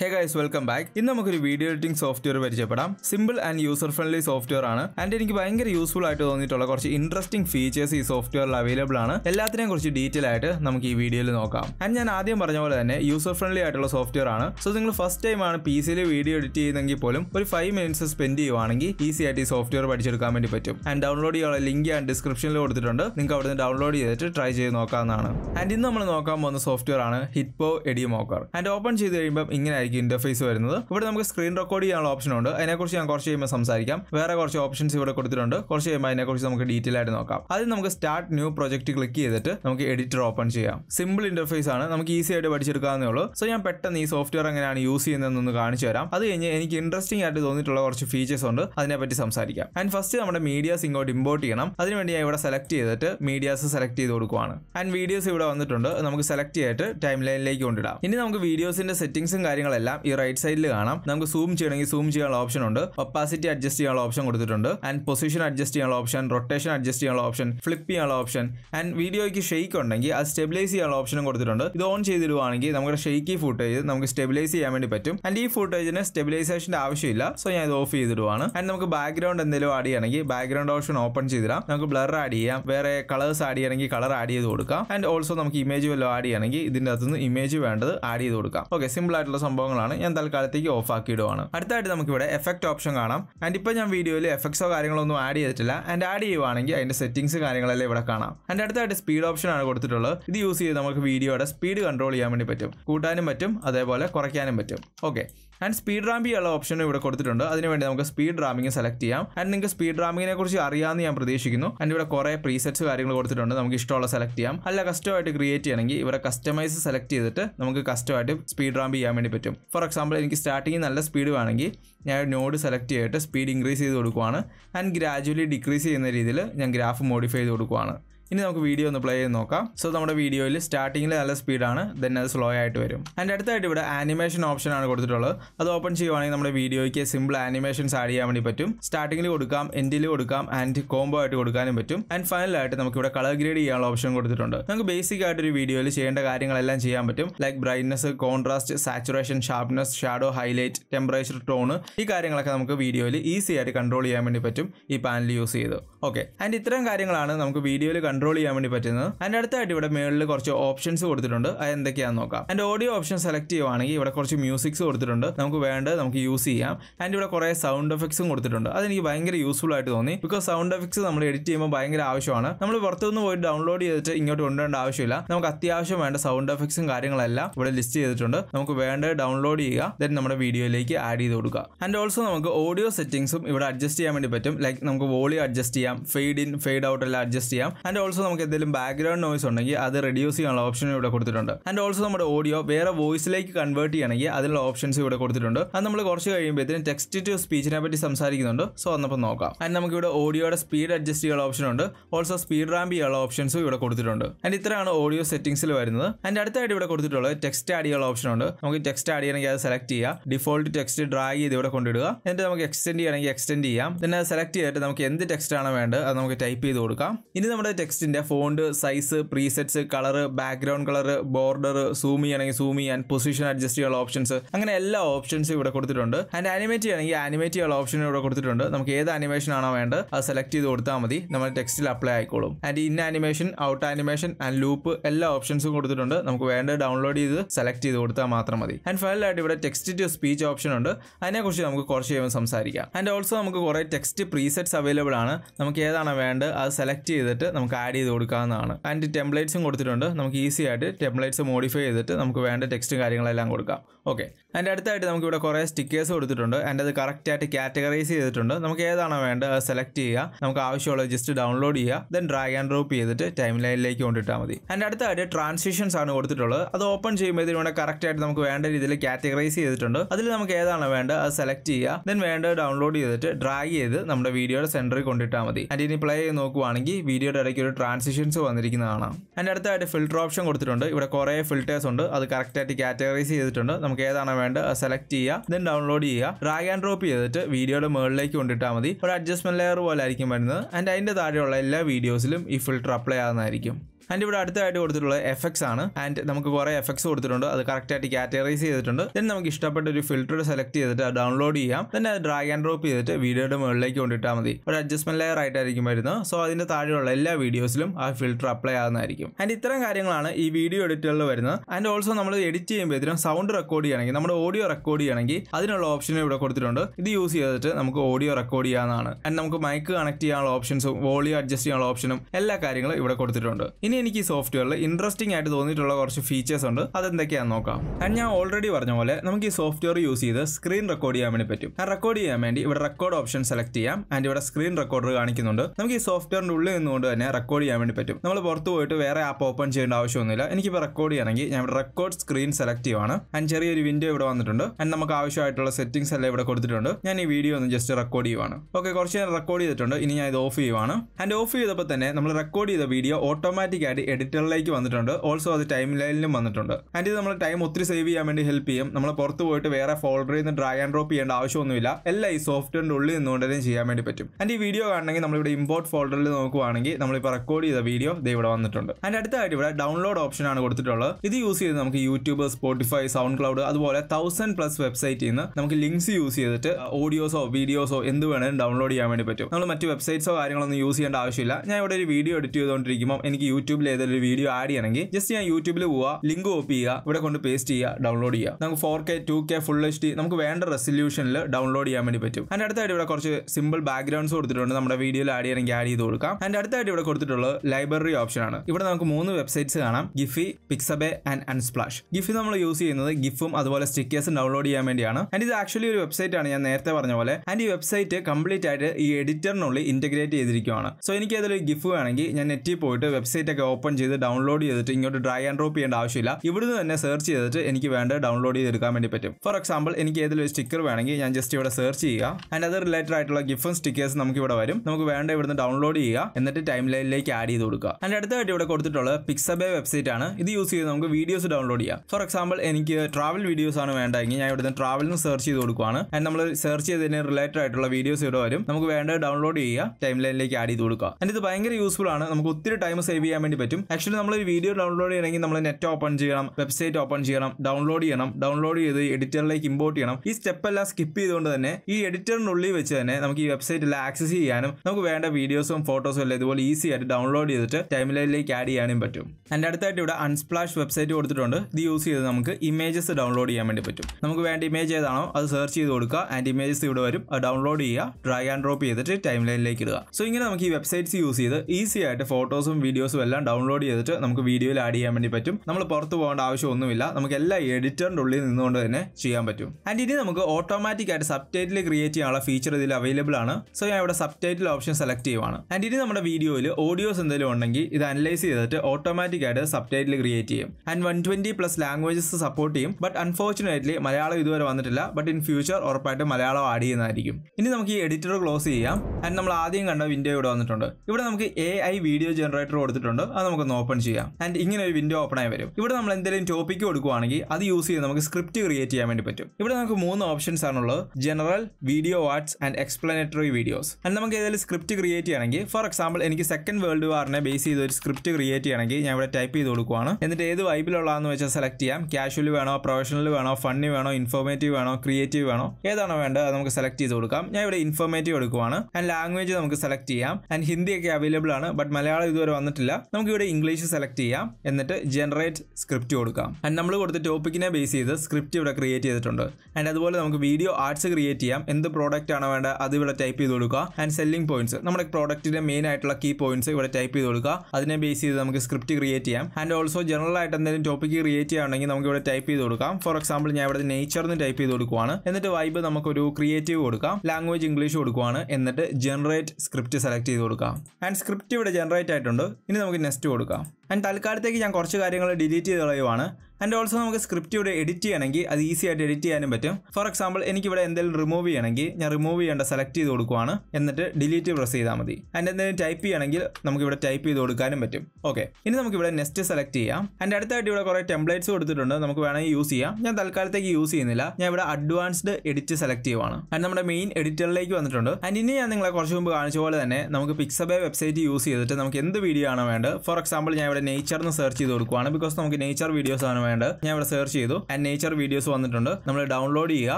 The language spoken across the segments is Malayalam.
ഹേ ഗൈസ് വെൽക്കം ബാക്ക് ഇന്ന് നമുക്കൊരു വീഡിയോ എഡിറ്റിംഗ് സോഫ്റ്റ്വെയർ പരിചയപ്പെടാം simple and user friendly software ആണ് ആൻഡ് എനിക്ക് ഭയങ്കര യൂസ്ഫുൾ ആയിട്ട് തോന്നിയിട്ടുള്ള കുറച്ച് ഇൻട്രസ്റ്റിംഗ് ഫീച്ചേഴ്സ് ഈ സോഫ്റ്റ്വെയറിൽ അവൈലബിൾ ആണ് എല്ലാത്തിനെയും കുറച്ച് ഡീറ്റെയിൽ ആയിട്ട് നമുക്ക് ഈ വീഡിയോയിൽ നോക്കാം ആൻഡ് ഞാൻ ആദ്യം പറഞ്ഞ പോലെ തന്നെ യൂസർ ഫ്രണ്ട്ലി ആയിട്ടുള്ള സോഫ്റ്റ്വെയർ ആണ് സോ നിങ്ങൾ ഫസ്റ്റ് ടൈം ആണ് പി സിയിൽ വീഡിയോ എഡിറ്റ് ചെയ്യുന്നെങ്കിൽ പോലും ഒരു ഫൈവ് മിനിറ്റ്സ് സ്പെൻഡ് ചെയ്യുവാണെങ്കിൽ ഈസി ആയിട്ട് ഈ സോഫ്റ്റ്വെയർ പഠിച്ചെടുക്കാൻ വേണ്ടി പറ്റും ആൻഡ് ഡൗൺലോഡ് ചെയ്യാനുള്ള ലിങ്ക് ഞാൻ ഡിസ്ക്രിപ്ഷനിൽ കൊടുത്തിട്ടുണ്ട് നിങ്ങൾക്ക് അവിടുന്ന് ഡൗൺലോഡ് ചെയ്തിട്ട് ട്രൈ ചെയ്ത് നോക്കാവുന്നതാണ് ആൻഡ് ഇന്ന് നമ്മൾ നോക്കാൻ പോകുന്ന സോഫ്റ്റ്വെയർ ആണ് ഹിറ്റ്പോ മോക്കർ ആൻഡ് ഓപ്പൺ ചെയ്ത് കഴിയുമ്പോൾ ഇങ്ങനെ ആയിരിക്കും ഇന്റർഫേസ് വരുന്നത് ഇവിടെ നമുക്ക് സ്ക്രീൻ റെക്കോർഡ് ചെയ്യാനുള്ള ഓപ്ഷൻ ഉണ്ട് അതിനെക്കുറിച്ച് ഞാൻ കുറച്ച് കഴിയുമ്പോൾ സംസാരിക്കാം വേറെ കുറച്ച് ഓപ്ഷൻസ് ഇവിടെ കൊടുത്തിട്ടുണ്ട് കുറച്ച് കഴിയുമ്പോൾ അതിനെക്കുറിച്ച് നമുക്ക് ഡീറ്റെയിൽ ആയിട്ട് നോക്കാം ആദ്യം നമുക്ക് സ്റ്റാർട്ട് ന്യൂ പ്രൊജക്ട് ക്ലിക്ക് ചെയ്തിട്ട് നമുക്ക് എഡിറ്റർ ഓപ്പൺ ചെയ്യാം സിമ്പിൾ ഇന്റർഫേസ് ആണ് നമുക്ക് ഈസി ആയിട്ട് പഠിച്ചെടുക്കാവുന്നേ ഉള്ളൂ സോ ഞാൻ പെട്ടെന്ന് ഈ സോഫ്റ്റ്വെയർ എങ്ങനെയാണ് യൂസ് ചെയ്യുന്നതെന്നൊന്ന് കാണിച്ചു തരാം അത് കഴിഞ്ഞ് എനിക്ക് ഇൻട്രസ്റ്റിംഗ് ആയിട്ട് തോന്നിയിട്ടുള്ള കുറച്ച് ഫീച്ചേഴ്സ് ഉണ്ട് അതിനെപ്പറ്റി സംസാരിക്കാം ആൻഡ് ഫസ്റ്റ് നമ്മുടെ മീഡിയാസ് ഇങ്ങോട്ട് ഇമ്പോർട്ട് ചെയ്യണം അതിനുവേണ്ടി ഞാൻ ഇവിടെ സെലക്ട് ചെയ്തിട്ട് മീഡിയാസ് സെലക്ട് ചെയ്ത് കൊടുക്കുവാണ് ആൻഡ് വീഡിയോസ് ഇവിടെ വന്നിട്ടുണ്ട് നമുക്ക് സെലക്ട് ചെയ്തിട്ട് ടൈം ലൈനിലേക്ക് കൊണ്ടിടാം ഇനി നമുക്ക് വീഡിയോസിന്റെ സെറ്റിംഗ്സും കാര്യങ്ങളും കാര്യങ്ങളെല്ലാം ഈ റൈറ്റ് സൈഡിൽ കാണാം നമുക്ക് സൂം ചെയ്യണമെങ്കിൽ സൂം ചെയ്യാനുള്ള ഓപ്ഷൻ ഉണ്ട് ഒപ്പാസിറ്റി അഡ്ജസ്റ്റ് ചെയ്യാനുള്ള ഓപ്ഷൻ കൊടുത്തിട്ടുണ്ട് ആൻഡ് പൊസിഷൻ അഡ്ജസ്റ്റ് ചെയ്യാനുള്ള ഓപ്ഷൻ റൊട്ടേഷൻ അഡ്ജസ്റ്റ് ചെയ്യാനുള്ള ഓപ്ഷൻ ഫ്ലിപ്പ് ചെയ്യാനുള്ള ഓപ്ഷൻ ആൻഡ് വീഡിയോയ്ക്ക് ഷെയ്ക്ക് ഉണ്ടെങ്കിൽ അത് സ്റ്റെബിലൈസ് ചെയ്യാനുള്ള ഓപ്ഷനും കൊടുത്തിട്ടുണ്ട് ഇത് ഓൺ ചെയ്തിടുവാണെങ്കിൽ നമ്മുടെ ഷെയ്ക്ക് ഫുട്ടേജ് നമുക്ക് സ്റ്റെബിലൈസ് ചെയ്യാൻ വേണ്ടി പറ്റും ആൻഡ് ഈ ഫുട്ടേജിന് സ്റ്റെബിലൈസേഷൻ്റെ ആവശ്യമില്ല സോ ഞാൻ ഇത് ഓഫ് ചെയ്തിടുവാണ് ആൻഡ് നമുക്ക് ബാക്ക്ഗ്രൗണ്ട് എന്തെങ്കിലും ആഡ് ചെയ്യണമെങ്കിൽ ബാക്ക്ഗ്രൗണ്ട് ഓപ്ഷൻ ഓപ്പൺ ചെയ്തിടാം നമുക്ക് ബ്ലർ ആഡ് ചെയ്യാം വേറെ കളേഴ്സ് ആഡ് ചെയ്യണമെങ്കിൽ കളർ ആഡ് ചെയ്ത് കൊടുക്കാം ആൻഡ് ഓൾസോ നമുക്ക് ഇമേജ് വല്ലതും ആഡ് ചെയ്യണമെങ്കിൽ ഇതിൻ്റെ അകത്തുനിന്ന് ഇമേജ് വേണ്ടത് ആഡ് ചെയ്ത് കൊടുക്കാം ഓക്കെ സിമ്പിൾ ആയിട്ടുള്ള സംഭവം സംഭവങ്ങളാണ് ഞാൻ തൽക്കാലത്തേക്ക് ഓഫ് ആക്കിയിടുവാണ് അടുത്തായിട്ട് ഇവിടെ എഫക്റ്റ് ഓപ്ഷൻ കാണാം ആൻഡ് ഇപ്പൊ ഞാൻ വീഡിയോയിൽ എഫക്ട്സോ കാര്യങ്ങളോ ഒന്നും ആഡ് ചെയ്തിട്ടില്ല ആൻഡ് ആഡ് ചെയ്യുവാണെങ്കിൽ അതിന്റെ സെറ്റിംഗ്സ് കാര്യങ്ങളെല്ലാം ഇവിടെ കാണാം ആൻഡ് അടുത്തായിട്ട് സ്പീഡ് ഓപ്ഷൻ ആണ് കൊടുത്തിട്ടുള്ളത് ഇത് യൂസ് ചെയ്ത് നമുക്ക് വീഡിയോയുടെ സ്പീഡ് കൺട്രോൾ ചെയ്യാൻ വേണ്ടി പറ്റും കൂട്ടാനും പറ്റും അതേപോലെ കുറയ്ക്കാനും പറ്റും ഓക്കെ ആൻഡ് സ്പീഡ് റാമ്പ് ചെയ്യാനുള്ള ഓപ്ഷനും ഇവിടെ കൊടുത്തിട്ടുണ്ട് അതിനുവേണ്ടി നമുക്ക് സ്പീഡ് റാമ്പിങ് സെലക്ട് ചെയ്യാം ആൻഡ് നിങ്ങൾക്ക് സ്പീഡ് റാമ്പിങ്ങിനെ കുറിച്ച് അറിയാമെന്ന് ഞാൻ പ്രതീക്ഷിക്കുന്നു ആൻഡ് ഇവിടെ കുറെ പ്രീസെറ്റ്സ് കാര്യങ്ങൾ കൊടുത്തിട്ടുണ്ട് നമുക്ക് ഇഷ്ടമുള്ള സെലക്ട് ചെയ്യാം അല്ല കസ്റ്റമായിട്ട് ക്രിയേറ്റ് ചെയ്യണമെങ്കിൽ ഇവിടെ കസ്റ്റമൈസ് സെലക്ട് ചെയ്തിട്ട് നമുക്ക് കസ്റ്റമായിട്ട് സ്പീഡ് റാമ്പ് ചെയ്യാൻ വേണ്ടി പറ്റും ഫോർ എക്സാമ്പിൾ എനിക്ക് സ്റ്റാർട്ടിങ് നല്ല സ്പീഡ് വേണമെങ്കിൽ ഞാൻ നോഡ് സെലക്ട് ചെയ്തിട്ട് സ്പീഡ് ഇൻക്രീസ് ചെയ്ത് കൊടുക്കുവാണ് ആൻഡ് ഗ്രാജുവലി ഡിക്രീസ് ചെയ്യുന്ന രീതിയിൽ ഞാൻ ഗ്രാഫ് മോഡിഫൈ ചെയ്ത് കൊടുക്കുവാണ് ഇനി നമുക്ക് വീഡിയോ ഒന്ന് പ്ലേ ചെയ്ത് നോക്കാം സോ നമ്മുടെ വീഡിയോയിൽ സ്റ്റാർട്ടിങ്ങിൽ നല്ല സ്പീഡാണ് ദെൻ അത് സ്ലോ ആയിട്ട് വരും ആൻഡ് അടുത്തായിട്ട് ഇവിടെ ആനിമേഷൻ ഓപ്ഷൻ ആണ് കൊടുത്തിട്ടുള്ളത് അത് ഓപ്പൺ ചെയ്യുവാണെങ്കിൽ നമ്മുടെ വീഡിയോയ്ക്ക് സിമ്പിൾ ആനിമേഷൻസ് ആഡ് ചെയ്യാൻ വേണ്ടി പറ്റും സ്റ്റാർട്ടിങ്ങിൽ കൊടുക്കാം എൻഡിൽ കൊടുക്കാം ആൻഡ് കോംബോ ആയിട്ട് കൊടുക്കാനും പറ്റും ആൻഡ് ഫൈനലായിട്ട് നമുക്ക് ഇവിടെ കളർ ഗ്രേഡ് ചെയ്യാനുള്ള ഓപ്ഷൻ കൊടുത്തിട്ടുണ്ട് നമുക്ക് ബേസിക് ആയിട്ട് ഒരു വീഡിയോയിൽ ചെയ്യേണ്ട കാര്യങ്ങളെല്ലാം ചെയ്യാൻ പറ്റും like brightness contrast saturation sharpness shadow highlight temperature tone ഈ കാര്യങ്ങളൊക്കെ നമുക്ക് വീഡിയോയിൽ ഈസി ആയിട്ട് കൺട്രോൾ ചെയ്യാൻ വേണ്ടി പറ്റും ഈ പാനൽ യൂസ് ചെയ്ത് ഓക്കെ ആൻഡ് ഇത്തരം കാര്യങ്ങളാണ് നമുക്ക് വീഡിയോയിൽ കൺട്രോൾ ചെയ്യാൻ വേണ്ടി പറ്റുന്നത് അതിൻ്റെ അടുത്തായിട്ട് ഇവിടെ മേളിൽ കുറച്ച് ഓപ്ഷൻസ് കൊടുത്തിട്ടുണ്ട് അത് എന്തൊക്കെയാന്ന് നോക്കാം ആൻഡ് ഓഡിയോ ഓപ്ഷൻ സെലക്ട് ചെയ്യുവാണെങ്കിൽ ഇവിടെ കുറച്ച് മ്യൂസിക്സ് കൊടുത്തിട്ടുണ്ട് നമുക്ക് വേണ്ടത് നമുക്ക് യൂസ് ചെയ്യാം ആൻഡ് ഇവിടെ കുറേ സൗണ്ട് എഫക്ട്സും കൊടുത്തിട്ടുണ്ട് അതെനിക്ക് ഭയങ്കര യൂസ്ഫുൾ ആയിട്ട് തോന്നി ബിക്കോസ് സൗണ്ട് എഫക്ട്സ് നമ്മൾ എഡിറ്റ് ചെയ്യുമ്പോൾ ഭയങ്കര ആവശ്യമാണ് നമ്മൾ പുറത്തുനിന്ന് പോയി ഡൗൺലോഡ് ചെയ്തിട്ട് ഇങ്ങോട്ട് കൊണ്ടുവരേണ്ട ആവശ്യമില്ല നമുക്ക് അത്യാവശ്യം വേണ്ട സൗണ്ട് എഫക്ട്സും കാര്യങ്ങളെല്ലാം ഇവിടെ ലിസ്റ്റ് ചെയ്തിട്ടുണ്ട് നമുക്ക് വേണ്ടത് ഡൗൺലോഡ് ചെയ്യുക ദെൻ നമ്മുടെ വീഡിയോയിലേക്ക് ആഡ് ചെയ്ത് കൊടുക്കുക ആൻഡ് ഓൾസോ നമുക്ക് ഓഡിയോ സെറ്റിംഗ്സും ഇവിടെ അഡ്ജസ്റ്റ് ചെയ്യാൻ വേണ്ടി പറ്റും ലൈക്ക് നമുക്ക് വോളിയം അഡ്ജസ്റ്റ് ചെയ്യാം ഫെയ്ഡ് ഇൻ ഫെയ്ഡ് ഔട്ട് എല്ലാം അഡ്ജസ്റ്റ് ചെയ്യാം ആൻഡ് ഓൾസോ നമുക്ക് എന്തെങ്കിലും ബാക്ക്ഗ്രൗണ്ട് നോയ്സ് ഉണ്ടെങ്കിൽ അത് റെഡ്യൂസ് ചെയ്യാനുള്ള ഓപ്ഷൻ ഇവിടെ കൊടുത്തിട്ടുണ്ട് ആൻഡ് ഓൾസോ നമ്മുടെ ഓഡിയോ വേറെ വോയിസിലേക്ക് കൺവേർട്ട് ചെയ്യണമെങ്കിൽ അതിനുള്ള ഓപ്ഷൻസ് ഇവിടെ കൊടുത്തിട്ടുണ്ട് അത് നമ്മൾ കുറച്ച് കഴിയുമ്പോഴത്തേനും ടെക്സ്റ്റ് ടു സ്പീച്ചിനെ പറ്റി സംസാരിക്കുന്നുണ്ട് സോ അന്നപ്പോൾ നോക്കാം ആൻഡ് നമുക്ക് ഇവിടെ ഓഡിയോയുടെ സ്പീഡ് അഡ്ജസ്റ്റ് ചെയ്യാനുള്ള ഓപ്ഷൻ ഉണ്ട് ഓൾസോ സ്പീഡ് റാമ്പ് ചെയ്യാനുള്ള ഓപ്ഷൻസും ഇവിടെ കൊടുത്തിട്ടുണ്ട് ആൻഡ് ഇത്രയാണ് ഓഡിയോ സെറ്റിംഗ്സിൽ വരുന്നത് ആൻഡ് അടുത്തായിട്ട് ഇവിടെ കൊടുത്തിട്ടുള്ളത് ടെക്സ്റ്റ് ആഡ് ചെയ്യാനുള്ള ഓപ്ഷൻ ഉണ്ട് നമുക്ക് ടെക്സ്റ്റ് ആഡ് ചെയ്യണമെങ്കിൽ അത് സെലക്ട് ചെയ്യുക ഡിഫോൾട്ട് ടെക്സ്റ്റ് ഡ്രാഗ് ചെയ്ത് ഇവിടെ കൊണ്ടിടുക എന്നിട്ട് നമുക്ക് എക്സ്റ്റെൻഡ് ചെയ്യണമെങ്കിൽ എക്സ്റ്റെൻഡ് ചെയ്യാം പിന്നെ അത് സെലക്ട് ചെയ്തിട്ട് നമുക്ക് എന്ത് ടെക്സ്റ്റ് ആണ് വേണ്ടത് അത് നമുക്ക് ടൈപ്പ് ചെയ്ത് കൊടുക്കാം ഇനി നമ്മുടെ ടെക്സ്റ്റ് ടെക്സ്റ്റിൻ്റെ font size presets colour background colour border zoom ചെയ്യണമെങ്കിൽ സൂം ചെയ്യാൻ പൊസിഷൻ അഡ്ജസ്റ്റ് ചെയ്യാനുള്ള ഓപ്ഷൻസ് അങ്ങനെ എല്ലാ ഓപ്ഷൻസും ഇവിടെ കൊടുത്തിട്ടുണ്ട് ആൻഡ് ആനിമേറ്റ് ചെയ്യണമെങ്കിൽ ആനിമേറ്റ് ചെയ്യാനുള്ള ഓപ്ഷൻ ഇവിടെ കൊടുത്തിട്ടുണ്ട് നമുക്ക് ഏത് ആനിമേഷൻ ആണോ വേണ്ടത് അത് സെലക്ട് ചെയ്ത് കൊടുത്താൽ മതി നമ്മുടെ ടെക്സ്റ്റിൽ അപ്ലൈ ആയിക്കോളും and in animation out animation and loop എല്ലാ ഓപ്ഷൻസും കൊടുത്തിട്ടുണ്ട് നമുക്ക് വേണ്ടത് ഡൗൺലോഡ് ചെയ്ത് സെലക്ട് ചെയ്ത് കൊടുത്താൽ മാത്രം മതി ആൻഡ് ഫൈനലായിട്ട് ഇവിടെ ടെക്സ്റ്റ് ടു സ്പീച്ച് ഓപ്ഷൻ ഉണ്ട് അതിനെക്കുറിച്ച് നമുക്ക് കുറച്ച് കഴിയുമ്പോൾ സംസാരിക്കാം ആൻഡ് ഓൾസോ നമുക്ക് കുറേ ടെക്സ്റ്റ് പ്രീസെറ്റ്സ് അവൈലബിൾ ആണ് നമുക്ക് ഏതാണ് വേണ്ടത് അത് സെലക്ട് ചെയ്തിട്ട് നമുക്ക് ആഡ് ചെയ്ത് കൊടുക്കാവുന്നതാണ് ആൻഡ് ടെംപ്ലേറ്റ്സും കൊടുത്തിട്ടുണ്ട് നമുക്ക് ഈസി ആയിട്ട് ടെംപ്ലേറ്റ്സ് മോഡിഫൈ ചെയ്തിട്ട് നമുക്ക് വേണ്ട ടെക്സ്റ്റും കാര്യങ്ങളെല്ലാം കൊടുക്കാം ഓക്കെ ആൻഡ് അടുത്തായിട്ട് നമുക്ക് ഇവിടെ കുറേ സ്റ്റിക്കേഴ്സ് കൊടുത്തിട്ടുണ്ട് ആൻഡ് അത് കറക്റ്റ് ആയിട്ട് കാറ്റഗറൈസ് ചെയ്തിട്ടുണ്ട് നമുക്ക് ഏതാണോ വേണ്ടത് സെലക്ട് ചെയ്യുക നമുക്ക് ആവശ്യമുള്ളത് ജസ്റ്റ് ഡൗൺലോഡ് ചെയ്യുക ദെൻ ഡ്രാഗ് ആൻഡ് ഡ്രോപ്പ് ചെയ്തിട്ട് ടൈം ലൈനിലേക്ക് കൊണ്ടിട്ടാൽ മതി ആൻഡ് അടുത്തായിട്ട് ട്രാൻസിഷൻസ് ആണ് കൊടുത്തിട്ടുള്ളത് അത് ഓപ്പൺ ചെയ്യുമ്പോൾ ഇതിനൂടെ കറക്റ്റ് ആയിട്ട് നമുക്ക് വേണ്ട രീതിയിൽ കാറ്റഗറൈസ് ചെയ്തിട്ടുണ്ട് അതിൽ നമുക്ക് ഏതാണ് വേണ്ടത് അത് സെലക്ട് ചെയ്യുക ദെൻ വേണ്ടത് ഡൗൺലോഡ് ചെയ്തിട്ട് ഡ്രാഗ് ചെയ്ത് നമ്മുടെ വീഡിയോയുടെ സെന്ററിൽ കൊണ്ടിട്ടാൽ മതി ആൻഡ് ഇനി പ്ലേ ചെയ്ത് നോക്കുവാണെങ്കിൽ വീഡിയോയുടെ ഇടയ്ക്ക് ഒരു ട്രാൻസിഷൻസ് വന്നിരിക്കുന്നതാണ് അതിൻ്റെ അടുത്തായിട്ട് ഫിൽറ്റർ ഓപ്ഷൻ കൊടുത്തിട്ടുണ്ട് ഇവിടെ കുറേ ഫിൽറ്റേഴ്സ് ഉണ്ട് അത് കറക്റ്റായിട്ട് കാറ്റഗറൈസ് ചെയ്തിട്ടുണ്ട് നമുക്ക് ഏതാണ് വേണ്ടത് സെലക്ട് ചെയ്യുക ദെൻ ഡൗൺലോഡ് ചെയ്യുക ഡ്രാഗ് ആൻഡ് ഡ്രോപ്പ് ചെയ്തിട്ട് വീഡിയോയുടെ മുകളിലേക്ക് കൊണ്ടിട്ടാൽ മതി ഒരു അഡ്ജസ്റ്റ്മെന്റ് ലെയർ പോലെ ആയിരിക്കും വരുന്നത് ആൻഡ് അതിൻ്റെ താഴെയുള്ള എല്ലാ വീഡിയോസിലും ഈ ഫിൽറ്റർ അപ്ലൈ ആകുന്നതായിരിക്കും ആൻഡ് ഇവിടെ അടുത്തായിട്ട് കൊടുത്തിട്ടുള്ളത് എഫക്ട്സ് ആണ് ആൻഡ് നമുക്ക് കുറേ എഫക്ട്സ് കൊടുത്തിട്ടുണ്ട് അത് കറക്റ്റ് ആയിട്ട് കാറ്റഗറൈസ് ചെയ്തിട്ടുണ്ട് ദെൻ നമുക്ക് ഇഷ്ടപ്പെട്ട ഒരു ഫിൽറ്റർ സെലക്ട് ചെയ്തിട്ട് ഡൗൺലോഡ് ചെയ്യാം ദെൻ അത് ഡ്രാഗ് ആൻഡ് ഡ്രോപ്പ് ചെയ്തിട്ട് വീഡിയോയുടെ മുകളിലേക്ക് കൊണ്ടിട്ടാൽ മതി ഒരു അഡ്ജസ്റ്റ്മെന്റ് ലെയർ ആയിട്ടായിരിക്കും വരുന്നത് സോ അതിന്റെ താഴെയുള്ള എല്ലാ വീഡിയോസിലും ആ ഫിൽറ്റർ അപ്ലൈ ആകുന്നതായിരിക്കും ആൻഡ് ഇത്തരം കാര്യങ്ങളാണ് ഈ വീഡിയോ എഡിറ്ററിൽ വരുന്നത് ആൻഡ് ഓൾസോ നമ്മൾ എഡിറ്റ് ചെയ്യുമ്പോഴത്തേനും സൗണ്ട് റെക്കോർഡ് ചെയ്യണമെങ്കിൽ നമ്മുടെ ഓഡിയോ റെക്കോർഡ് ചെയ്യണമെങ്കിൽ അതിനുള്ള ഓപ്ഷൻ ഇവിടെ കൊടുത്തിട്ടുണ്ട് ഇത് യൂസ് ചെയ്തിട്ട് നമുക്ക് ഓഡിയോ റെക്കോർഡ് ചെയ്യാവുന്നതാണ് ആൻഡ് നമുക്ക് മൈക്ക് കണക്ട് ചെയ്യാനുള്ള ഓപ്ഷൻസും വോളിയോ അഡ്ജസ്റ്റ് ചെയ്യാനുള്ള ഓപ്ഷനും എല്ലാ കാര്യങ്ങളും ഇവിടെ കൊടുത്തിട്ടുണ്ട് ഇനി എനിക്ക് ഈ സോഫ്റ്റ്വെയറിൽ ഇൻട്രസ്റ്റിംഗ് ആയിട്ട് തോന്നിയിട്ടുള്ള കുറച്ച് ഫീച്ചേഴ്സ് ഉണ്ട് അതെന്തൊക്കെയാണെന്ന് നോക്കാം ആൻഡ് ഞാൻ ഓൾറെഡി പറഞ്ഞ പോലെ നമുക്ക് ഈ സോഫ്റ്റ്വെയർ യൂസ് ചെയ്ത് സ്ക്രീൻ റെക്കോർഡ് ചെയ്യാൻ വേണ്ടി പറ്റും ആ റെക്കോർഡ് ചെയ്യാൻ വേണ്ടി ഇവിടെ റെക്കോർഡ് ഓപ്ഷൻ സെലക്ട് ചെയ്യാം ആൻഡ് ഇവിടെ സ്ക്രീൻ റെക്കോർഡർ കാണിക്കുന്നുണ്ട് നമുക്ക് ഈ സോഫ്റ്റ്വെയറിൻ്റെ ഉള്ളിൽ നിന്നുകൊണ്ട് തന്നെ റെക്കോർഡ് ചെയ്യാൻ വേണ്ടി പറ്റും നമ്മൾ പുറത്ത് പോയിട്ട് വേറെ ആപ്പ് ഓപ്പൺ ചെയ്യേണ്ട ആവശ്യമൊന്നുമില്ല എനിക്കിപ്പോൾ റെക്കോർഡ് ചെയ്യണമെങ്കിൽ ഞാൻ ഇവിടെ റെക്കോർഡ് സ്ക്രീൻ സെലക്ട് ചെയ്യുവാണ് ആൻഡ് ചെറിയൊരു വിൻഡോ ഇവിടെ വന്നിട്ടുണ്ട് ആൻഡ് നമുക്ക് ആവശ്യമായിട്ടുള്ള സെറ്റിംഗ്സ് എല്ലാം ഇവിടെ കൊടുത്തിട്ടുണ്ട് ഞാൻ ഈ വീഡിയോ ഒന്ന് ജസ്റ്റ് റെക്കോർഡ് ചെയ്യുവാണ് ഓക്കെ കുറച്ച് നേരം റെക്കോർഡ് ചെയ്തിട്ടുണ്ട് ഇനി ഞാൻ ഇത് ഓഫ് ചെയ്യുവാണ് ആൻഡ് ഓഫ് ചെയ്തപ്പോൾ തന്നെ നമ്മൾ റെക്കോർഡ് ചെയ്ത വീഡിയോ ഓട്ടോമാറ്റിക് ആഡ് എഡിറ്ററിലേക്ക് വന്നിട്ടുണ്ട് ഓൾസോ അത് ടൈം ലൈനിലും വന്നിട്ടുണ്ട് ആൻഡ് ഇത് നമ്മൾ ടൈം ഒത്തിരി സേവ് ചെയ്യാൻ വേണ്ടി ഹെൽപ്പ് ചെയ്യും നമ്മൾ പുറത്ത് പോയിട്ട് വേറെ ഫോൾഡറിൽ നിന്ന് ഡ്രാഗ് ആൻഡ് ഡ്രോപ്പ് ചെയ്യേണ്ട ആവശ്യമൊന്നുമില്ല എല്ലാം ഈ സോഫ്റ്റ്വെയറിൻ്റെ ഉള്ളിൽ നിന്നുകൊണ്ട് ചെയ്യാൻ വേണ്ടി പറ്റും ആൻഡ് ഈ വീഡിയോ കാണണമെങ്കിൽ നമ്മളിവിടെ ഇമ്പോർട്ട് ഫോൾഡറിൽ നോക്കുവാണെങ്കിൽ നമ്മളിപ്പോൾ റെക്കോർഡ് ചെയ്ത വീഡിയോ ഇത് ഇവിടെ വന്നിട്ടുണ്ട് ആൻഡ് അടുത്തതായിട്ട് ഇവിടെ ഡൗൺലോഡ് ഓപ്ഷൻ ആണ് കൊടുത്തിട്ടുള്ളത് ഇത് യൂസ് ചെയ്ത് നമുക്ക് യൂട്യൂബ് സ്പോട്ടിഫൈ സൗണ്ട് ക്ലൗഡ് അതുപോലെ തൗസൻഡ് പ്ലസ് വെബ്സൈറ്റിൽ നിന്ന് നമുക്ക് ലിങ്ക്സ് യൂസ് ചെയ്തിട്ട് ഓഡിയോസോ വീഡിയോസോ എന്ത് വേണേലും ഡൗൺലോഡ് ചെയ്യാൻ വേണ്ടി പറ്റും നമ്മൾ മറ്റ് വെബ്സൈറ്റ്സോ കാര്യങ്ങളൊന്നും യൂസ് ചെയ്യേണ്ട ആവശ്യമില്ല ഞാൻ ഇവിടെ ഒരു വീഡിയോ എഡിറ്റ് ചെയ്തുകൊണ്ടിരിക്കുമ്പോൾ എനിക്ക് യൂട്യൂബ് യൂട്യൂബിൽ ഒരു വീഡിയോ ആഡ് ചെയ്യണമെങ്കിൽ ജസ്റ്റ് ഞാൻ യൂട്യൂബിൽ പോവുക ലിങ്ക് കോപ്പി ചെയ്യുക ഇവിടെ കൊണ്ട് പേസ്റ്റ് ചെയ്യുക ഡൗൺലോഡ് ചെയ്യുക നമുക്ക് four K two K full H D നമുക്ക് വേണ്ട റെസൊല്യൂഷനിൽ ഡൗൺലോഡ് ചെയ്യാൻ വേണ്ടി പറ്റും അതിൻ്റെ അടുത്തായിട്ട് ഇവിടെ കുറച്ച് സിമ്പിൾ ബാക്ക്ഗ്രൗണ്ട്സ് കൊടുത്തിട്ടുണ്ട് നമ്മുടെ വീഡിയോയിൽ ആഡ് ചെയ്യണമെങ്കിൽ ആഡ് ചെയ്ത് കൊടുക്കാം അതിൻ്റെ അടുത്തായിട്ട് ഇവിടെ കൊടുത്തിട്ടുള്ളത് ലൈബ്രറി ഓപ്ഷൻ ആണ് ഇവിടെ നമുക്ക് മൂന്ന് വെബ്സൈറ്റ്സ് കാണാം ഗിഫി പിക്സബേ ആൻഡ് അൺസ്പ്ലാഷ് ഗിഫി നമ്മൾ യൂസ് ചെയ്യുന്നത് ഗിഫും അതുപോലെ സ്റ്റിക്കേഴ്സും ഡൗൺലോഡ് ചെയ്യാൻ വേണ്ടിയാണ് ആൻഡ് ഇത് ആക്ച്വലി ഒരു വെബ്സൈറ്റ് ആണ് ഞാൻ നേരത്തെ പറഞ്ഞ പോലെ ആൻഡ് ഈ വെബ്സൈറ്റ് കംപ്ലീറ്റ് ആയിട്ട് ഈ എഡിറ്ററിനുള്ളിൽ ഇന്റഗ്രേറ്റ് ചെയ്തിരിക്കുകയാണ് സോ എനിക്ക് ഏതൊരു ഗിഫ് വേണമെങ്കിൽ ഞാൻ നെറ്റിൽ പോയിട്ട് വെബ്സൈറ്റ് ഒക്കെ ഓപ്പൺ ചെയ്ത് ഡൗൺലോഡ് ചെയ്തിട്ട് ഇങ്ങോട്ട് ഡ്രാഗ് ആൻഡ് ഡ്രോപ്പ് ചെയ്യേണ്ട ആവശ്യമില്ല ഇവിടുന്ന് തന്നെ സെർച്ച് ചെയ്തിട്ട് എനിക്ക് വേണ്ട ഡൗൺലോഡ് ചെയ്തെടുക്കാൻ വേണ്ടി പറ്റും ഫോർ എക്സാമ്പിൾ എനിക്ക് ഏതെങ്കിലും ഒരു സ്റ്റിക്കർ വേണമെങ്കിൽ ഞാൻ ജസ്റ്റ് ഇവിടെ സെർച്ച് ചെയ്യുക ആൻഡ് അത് റിലേറ്റഡ് ആയിട്ടുള്ള ഗിഫ്റ്റും സ്റ്റിക്കേഴ്സ് നമുക്ക് ഇവിടെ വരും നമുക്ക് വേണ്ട ഇവിടുന്ന് ഡൗൺലോഡ് ചെയ്യുക എന്നിട്ട് ടൈം ലൈനിലേക്ക് ആഡ് ചെയ്ത് കൊടുക്കുക ആൻഡ് അടുത്തായിട്ട് ഇവിടെ കൊടുത്തിട്ടുള്ളത് പിക്സബേ വെബ്സൈറ്റ് ആണ് ഇത് യൂസ് ചെയ്ത് നമുക്ക് വീഡിയോസ് ഡൗൺലോഡ് ചെയ്യാം ഫോർ എക്സാമ്പിൾ എനിക്ക് ട്രാവൽ വീഡിയോസ് ആണ് വേണ്ടതെങ്കിൽ ഞാൻ ഇവിടുന്ന് ട്രാവലിന് സെർച്ച് ചെയ്ത് കൊടുക്കുകയാണ് ആൻഡ് നമ്മൾ സെർച്ച് ചെയ്തതിന് റിലേറ്റഡ് ആയിട്ടുള്ള വീഡിയോസ് ഇവിടെ വരും നമുക്ക് വേണ്ട ഡൗൺലോഡ് ചെയ്യുക ടൈം ലൈനിലേക്ക് ആഡ് ചെയ്ത് കൊടുക്കുക ആൻഡ് ഇത് ഭയങ്കര യൂസ്ഫുൾ ആണ് നമുക്ക് ഒത്തിരി ടൈം സേവ് ചെയ്യാൻ വേണ്ടി പറ്റും ആക്ച്വലി നമ്മൾ ഒരു വീഡിയോ ഡൗൺലോഡ് ചെയ്യണമെങ്കിൽ നമ്മൾ നെറ്റ് ഓപ്പൺ ചെയ്യണം വെബ്സൈറ്റ് ഓപ്പൺ ചെയ്യണം ഡൗൺലോഡ് ചെയ്യണം ഡൗൺലോഡ് ചെയ്ത് എഡിറ്ററിലേക്ക് ഇമ്പോർട്ട് ചെയ്യണം ഈ സ്റ്റെപ്പ് എല്ലാം സ്കിപ്പ് ചെയ്തുകൊണ്ട് തന്നെ ഈ എഡിറ്ററിനുള്ളിൽ വെച്ച് തന്നെ നമുക്ക് ഈ വെബ്സൈറ്റിൽ ആക്സസ് ചെയ്യാനും നമുക്ക് വേണ്ട വീഡിയോസും ഫോട്ടോസും എല്ലാം ഇതുപോലെ ഈസി ആയിട്ട് ഡൗൺലോഡ് ചെയ്തിട്ട് ടൈം ലൈനിലേക്ക് ആഡ് ചെയ്യാനും പറ്റും അതിൻ്റെ അടുത്തായിട്ട് ഇവിടെ അൺസ്പ്ലാഷ് വെബ്സൈറ്റ് കൊടുത്തിട്ടുണ്ട് ഇത് യൂസ് ചെയ്ത് നമുക്ക് ഇമേജസ് ഡൗൺലോഡ് ചെയ്യാൻ വേണ്ടി പറ്റും നമുക്ക് വേണ്ട ഇമേജ് ഏതാണോ അത് സെർച്ച് ചെയ്ത് കൊടുക്കുക ആൻഡ് ഇമേജസ് ഇവിടെ വരും അത് ഡൗൺലോഡ് ചെയ്യുക ഡ്രാഗ് ആൻഡ് ഡ്രോപ്പ് ചെയ്തിട്ട് ടൈം ലൈനിലേക്ക് ഇടുക സോ ഇങ്ങനെ നമുക്ക് ഈ വെബ്സൈറ്റ്സ് യൂസ് ചെയ്ത് ഈസി ആയിട്ട് ഫോട്ടോസും വീഡിയോസും എല്ലാം എല്ലാം ഡൗൺലോഡ് ചെയ്തിട്ട് നമുക്ക് വീഡിയോയിൽ ആഡ് ചെയ്യാൻ വേണ്ടി പറ്റും നമ്മൾ പുറത്ത് പോകേണ്ട ആവശ്യമൊന്നുമില്ല നമുക്ക് എല്ലാ എഡിറ്ററിൻ്റെ ഉള്ളിൽ നിന്നുകൊണ്ട് തന്നെ ചെയ്യാൻ പറ്റും ആൻഡ് ഇനി നമുക്ക് ഓട്ടോമാറ്റിക് ആയിട്ട് സബ് ടൈറ്റിൽ ക്രിയേറ്റ് ചെയ്യാനുള്ള ഫീച്ചർ ഇതിൽ അവൈലബിൾ ആണ് സോ ഞാൻ ഇവിടെ സബ് ടൈറ്റിൽ ഓപ്ഷൻ സെലക്ട് ചെയ്യുവാണ് ആൻഡ് ഇനി നമ്മുടെ വീഡിയോയിൽ ഓഡിയോസ് എന്തെങ്കിലും ഉണ്ടെങ്കിൽ ഇത് അനലൈസ് ചെയ്തിട്ട് ഓട്ടോമാറ്റിക് ആയിട്ട് സബ് ടൈറ്റിൽ ക്രിയേറ്റ് ചെയ്യും and one twenty plus languages support ചെയ്യും ബട്ട് അൺഫോർച്ചുനേറ്റ്ലി മലയാളം ഇതുവരെ വന്നിട്ടില്ല ബട്ട് ഇൻ ഫ്യൂച്ചർ ഉറപ്പായിട്ടും മലയാളം ആഡ് ചെയ്യുന്നതായിരിക്കും ഇനി നമുക്ക് ഈ എഡിറ്റർ ക്ലോസ് ചെയ്യാം ആൻഡ് നമ്മൾ ആദ്യം കണ്ട വിൻഡോ ഇവിടെ വന്നിട്ടുണ്ട് ഇവിടെ നമുക്ക് എ വീഡിയോ ജനറേറ്റർ കൊടുത്തിട്ടുണ്ട് അത് നമുക്കൊന്ന് ഓപ്പൺ ചെയ്യാം ആൻഡ് ഇങ്ങനെ ഒരു വിൻഡോ ഓപ്പൺ ആയി വരും ഇവിടെ നമ്മൾ എന്തെങ്കിലും ടോപ്പിക്ക് കൊടുക്കുവാണെങ്കിൽ അത് യൂസ് ചെയ്ത് നമുക്ക് സ്ക്രിപ്റ്റ് ക്രിയേറ്റ് ചെയ്യാൻ വേണ്ടി പറ്റും ഇവിടെ നമുക്ക് മൂന്ന് ഓപ്ഷൻസ് ആണുള്ളത് general video arts and explanatory videos and നമുക്ക് ഏതെങ്കിലും സ്ക്രിപ്റ്റ് ക്രിയേറ്റ് ചെയ്യണമെങ്കിൽ ഫോർ എക്സാമ്പിൾ എനിക്ക് സെക്കൻഡ് വേൾഡ് വാറിനെ ബേസ് ചെയ്ത് ഒരു സ്ക്രിപ്റ്റ് ക്രിയേറ്റ് ചെയ്യണമെങ്കിൽ ഞാൻ ഇവിടെ ടൈപ്പ് ചെയ്ത് കൊടുക്കുവാണ് എന്നിട്ട് ഏത് വൈബിലുള്ളതെന്ന് വെച്ചാൽ സെലക്ട് ചെയ്യാം കാഷ്വൽ വേണോ പ്രൊഫഷണൽ വേണോ ഫണ്ണി വേണോ ഇൻഫോർമേറ്റീവ് വേണോ ക്രിയേറ്റീവ് വേണോ ഏതാണോ വേണ്ടത് അത് നമുക്ക് സെലക്ട് ചെയ്ത് കൊടുക്കാം ഞാൻ ഇവിടെ ഇൻഫോർമേറ്റീവ് എടുക്കുവാണ് ആൻഡ് ലാംഗ്വേജ് നമുക്ക് സെലക്ട് ചെയ്യാം ആൻഡ് ഒക്കെ അവൈലബിൾ ആണ് ബട്ട് മലയാളം ഇതുവരെ വന്നിട്ടില്ല നമുക്കിവിടെ ഇംഗ്ലീഷ് സെലക്ട് ചെയ്യാം എന്നിട്ട് ജനറേറ്റ് സ്ക്രിപ്റ്റ് കൊടുക്കാം ആൻഡ് നമ്മൾ കൊടുത്ത ടോപ്പിക്കിനെ ബേസ് ചെയ്ത് സ്ക്രിപ്റ്റ് ഇവിടെ ക്രിയേറ്റ് ചെയ്തിട്ടുണ്ട് ആൻഡ് അതുപോലെ നമുക്ക് വീഡിയോ ആർട്സ് ക്രിയേറ്റ് ചെയ്യാം എന്ത് പ്രോഡക്റ്റ് ആണ് വേണ്ടത് അത് ഇവിടെ ടൈപ്പ് ചെയ്ത് കൊടുക്കുക ആൻഡ് സെല്ലിംഗ് പോയിന്റ്സ് നമ്മുടെ പ്രോഡക്റ്റിന്റെ മെയിൻ ആയിട്ടുള്ള കീ പോയിന്റ്സ് ഇവിടെ ടൈപ്പ് ചെയ്ത് കൊടുക്കുക അതിനെ ബേസ് ചെയ്ത് നമുക്ക് സ്ക്രിപ്റ്റ് ക്രിയേറ്റ് ചെയ്യാം ആൻഡ് ഓൾസോ ജനറൽ ആയിട്ട് എന്തെങ്കിലും ടോപ്പിക് ക്രിയേറ്റ് ചെയ്യുകയാണെങ്കിൽ നമുക്ക് ഇവിടെ ടൈപ്പ് ചെയ്ത് കൊടുക്കാം ഫോർ എക്സാമ്പിൾ ഞാൻ ഇവിടെ നേച്ചർ എന്ന് ടൈപ്പ് ചെയ്ത് കൊടുക്കുവാണ് എന്നിട്ട് വൈബ് നമുക്കൊരു ക്രിയേറ്റീവ് കൊടുക്കാം ലാംഗ്വേജ് ഇംഗ്ലീഷ് കൊടുക്കുവാണ് എന്നിട്ട് ജനറേറ്റ് സ്ക്രിപ്റ്റ് സെലക്ട് ചെയ്ത് കൊടുക്കാം ആൻഡ് സ്ക്രിപ്റ്റ് ഇവിടെ ജനറേറ്റ് ആയിട്ടുണ്ട് ഇനി നമുക്ക് നെക്സ്റ്റ് കൊടുക്കാം ആൻഡ് തൽക്കാലത്തേക്ക് ഞാൻ കുറച്ച് കാര്യങ്ങൾ ഡിലീറ്റ് ചെയ്ത് കളയുവാണ് ആൻഡ് ഓൾസോ നമുക്ക് സ്ക്രിപ്റ്റ് ഇവിടെ എഡിറ്റ് ചെയ്യണമെങ്കിൽ അത് ഈസി ആയിട്ട് എഡിറ്റ് ചെയ്യാനും പറ്റും ഫോർ എക്സാമ്പിൾ എനിക്കിവിടെ എന്തെങ്കിലും റിമൂവ് ചെയ്യണമെങ്കിൽ ഞാൻ റിമൂവ് ചെയ്യേണ്ട സെലക്ട് ചെയ്ത് കൊടുക്കുവാണ് എന്നിട്ട് ഡിലീറ്റ് പ്രസ് ചെയ്താൽ മതി ആൻഡ് എന്തെങ്കിലും ടൈപ്പ് ചെയ്യണമെങ്കിൽ നമുക്ക് ഇവിടെ ടൈപ്പ് ചെയ്ത് കൊടുക്കാനും പറ്റും ഓക്കെ ഇനി നമുക്ക് ഇവിടെ നെക്സ്റ്റ് സെലക്ട് ചെയ്യാം ആൻഡ് അടുത്തായിട്ട് ഇവിടെ കുറേ ടെംപ്ലേറ്റ്സ് കൊടുത്തിട്ടുണ്ട് നമുക്ക് വേണമെങ്കിൽ യൂസ് ചെയ്യാം ഞാൻ തൽക്കാലത്തേക്ക് യൂസ് ചെയ്യുന്നില്ല ഞാൻ ഇവിടെ അഡ്വാൻസ്ഡ് എഡിറ്റ് സെലക്ട് ചെയ്യുവാണ് ആൻഡ് നമ്മുടെ മെയിൻ എഡിറ്ററിലേക്ക് വന്നിട്ടുണ്ട് ആൻഡ് ഇനി ഞാൻ നിങ്ങളെ കുറച്ച് മുമ്പ് കാണിച്ച പോലെ തന്നെ നമുക്ക് പിക്സബേ വെബ്സൈറ്റ് യൂസ് ചെയ്തിട്ട് നമുക്ക് എന്ത് വീഡിയോ ആണ് വേണ്ടത് ഫോർ എക്സാമ്പിൾ ഞാൻ ഇവിടെ നേച്ചർ എന്ന് സെർച്ച് ചെയ്ത് കൊടുക്കുവാണ് ബിക്കോസ് നമുക്ക് നേച്ചർ വീഡിയോസ് ആണ് വേണ്ടത് ഞാൻ ഇവിടെ സെർച്ച് ചെയ്തു ആൻഡ് നേച്ചർ വീഡിയോസ് വന്നിട്ടുണ്ട് നമ്മൾ ഡൗൺലോഡ് ചെയ്യുക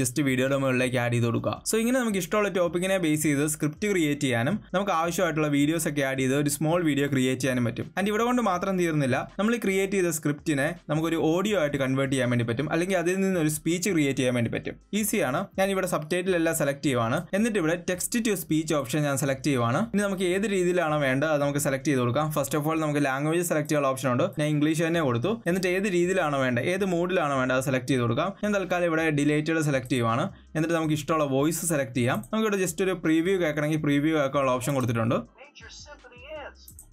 ജസ്റ്റ് വീഡിയോയുടെ മുകളിലേക്ക് ആഡ് ചെയ്ത് കൊടുക്കുക സോ ഇങ്ങനെ നമുക്ക് ഇഷ്ടമുള്ള ടോപ്പിക്കിനെ ബേസ് ചെയ്ത് സ്ക്രിപ്റ്റ് ക്രിയേറ്റ് ചെയ്യാനും നമുക്ക് ആവശ്യമായിട്ടുള്ള വീഡിയോസ് ഒക്കെ ആഡ് ചെയ്ത് ഒരു സ്മോൾ വീഡിയോ ക്രിയേറ്റ് ചെയ്യാനും പറ്റും ആൻഡ് ഇവിടെ കൊണ്ട് മാത്രം തീർന്നില്ല നമ്മൾ ക്രിയേറ്റ് ചെയ്ത സ്ക്രിപ്റ്റിനെ നമുക്കൊരു ഓഡിയോ ആയിട്ട് കൺവേർട്ട് ചെയ്യാൻ വേണ്ടി പറ്റും അല്ലെങ്കിൽ അതിൽ നിന്ന് ഒരു സ്പീച്ച് ക്രിയേറ്റ് ചെയ്യാൻ വേണ്ടി പറ്റും ഈസിയാണ് ഞാൻ ഇവിടെ സബ് എല്ലാം സെലക്ട് ചെയ്യുവാണ് എന്നിട്ട് ഇവിടെ ടെക്സ്റ്റ് ടു സ്പീച്ച് ഓപ്ഷൻ ഞാൻ സെലക്ട് ചെയ്യുവാണ് ഇനി നമുക്ക് ഏത് രീതിയിലാണ് വേണ്ടത് അത് നമുക്ക് സെലക്ട് ചെയ്ത് കൊടുക്കാം ഫസ്റ്റ് ഓഫ് ഓൾ നമുക്ക് ലാംഗ്വേജ് സെലക്ട് ചെയ്യാൻ ഓപ്ഷൻ ഉണ്ട് ഞാൻ ഇംഗ്ലീഷ് തന്നെ കൊടുത്തു എന്നിട്ട് ഏത് രീതിയിലാണ് വേണ്ടത് ഏത് മൂഡിലാണ് വേണ്ടത് അത് സെലക്ട് ചെയ്ത് കൊടുക്കാം ഞാൻ തൽക്കാലം ഇവിടെ ഡിലേറ്റഡ് സെലക്ട് ചെയ്യുവാണ് എന്നിട്ട് നമുക്ക് ഇഷ്ടമുള്ള വോയിസ് സെലക്ട് ചെയ്യാം നമുക്കിവിടെ ജസ്റ്റ് ഒരു പ്രീവ്യൂ കേൾക്കണമെങ്കിൽ പ്രീവ്യൂ കേൾക്കാനുള്ള ഓപ്ഷൻ കൊടുത്തിട്ടുണ്ട്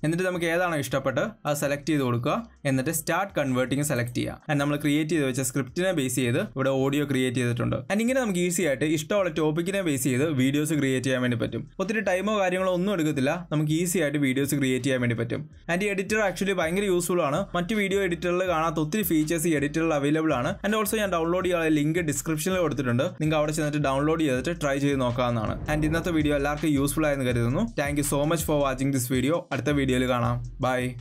എന്നിട്ട് നമുക്ക് ഏതാണോ ഇഷ്ടപ്പെട്ട് അത് സെലക്ട് ചെയ്ത് കൊടുക്കുക എന്നിട്ട് സ്റ്റാർട്ട് കൺവേർട്ടിങ് സെലക്ട് ചെയ്യുക ആൻഡ് നമ്മൾ ക്രിയേറ്റ് ചെയ്ത് വെച്ച സ്ക്രിപ്റ്റിനെ ബേസ് ചെയ്ത് ഇവിടെ ഓഡിയോ ക്രിയേറ്റ് ചെയ്തിട്ടുണ്ട് ആൻഡ് ഇങ്ങനെ നമുക്ക് ഈസി ആയിട്ട് ഇഷ്ടമുള്ള ടോപ്പിക്കിനെ ബേസ് ചെയ്ത് വീഡിയോസ് ക്രിയേറ്റ് ചെയ്യാൻ വേണ്ടി പറ്റും ഒത്തിരി ടൈമോ കാര്യങ്ങളോ ഒന്നും എടുക്കത്തില്ല നമുക്ക് ഈസി ആയിട്ട് വീഡിയോസ് ക്രിയേറ്റ് ചെയ്യാൻ വേണ്ടി പറ്റും ആൻഡ് ഈ എഡിറ്റർ ആക്ച്വലി ഭയങ്കര യൂസ്ഫുൾ ആണ് മറ്റ് വീഡിയോ എഡിറ്ററിൽ കാണാത്ത ഒത്തിരി ഫീച്ചേഴ്സ് ഈ എഡിറ്ററിൽ അവൈലബിൾ ആണ് ആൻഡ് ഓൾസോ ഞാൻ ഡൗൺലോഡ് ചെയ്യാൻ ലിങ്ക് ഡിസ്ക്രിപ്ഷനിൽ കൊടുത്തിട്ടുണ്ട് നിങ്ങൾക്ക് അവിടെ ചെന്നിട്ട് ഡൗൺലോഡ് ചെയ്തിട്ട് ട്രൈ ചെയ്ത് നോക്കാവുന്നതാണ് ആൻഡ് ഇന്നത്തെ വീഡിയോ എല്ലാവർക്കും യൂസ്ഫുൾ ആയെന്ന് കരുതുന്നു thank so much for watching this video അടുത്ത വീഡിയോ വീഡിയോയിൽ കാണാം ബൈ